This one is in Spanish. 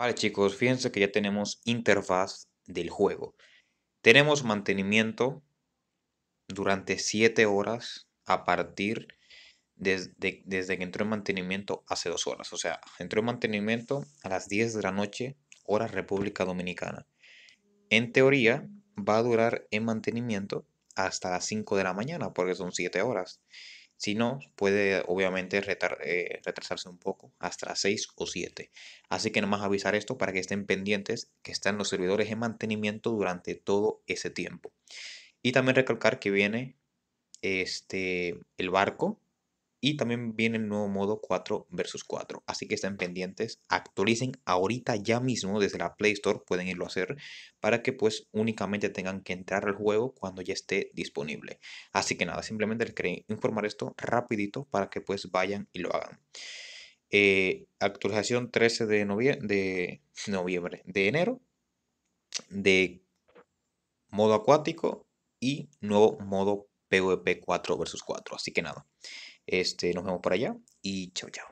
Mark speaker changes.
Speaker 1: Vale chicos, fíjense que ya tenemos interfaz del juego. Tenemos mantenimiento durante 7 horas a partir desde, desde que entró en mantenimiento hace 2 horas. O sea, entró en mantenimiento a las 10 de la noche, hora República Dominicana. En teoría, va a durar en mantenimiento hasta las 5 de la mañana porque son 7 horas. Si no, puede obviamente eh, retrasarse un poco hasta 6 o 7. Así que nomás avisar esto para que estén pendientes que están los servidores en mantenimiento durante todo ese tiempo. Y también recalcar que viene este, el barco y también viene el nuevo modo 4 versus 4. Así que estén pendientes. Actualicen ahorita ya mismo desde la Play Store. Pueden irlo a hacer para que pues únicamente tengan que entrar al juego cuando ya esté disponible. Así que nada, simplemente les quería informar esto rapidito para que pues vayan y lo hagan. Eh, actualización 13 de, de noviembre, de enero, de modo acuático y nuevo modo PvP 4 versus 4. Así que nada. Este, nos vemos por allá y chao, chao.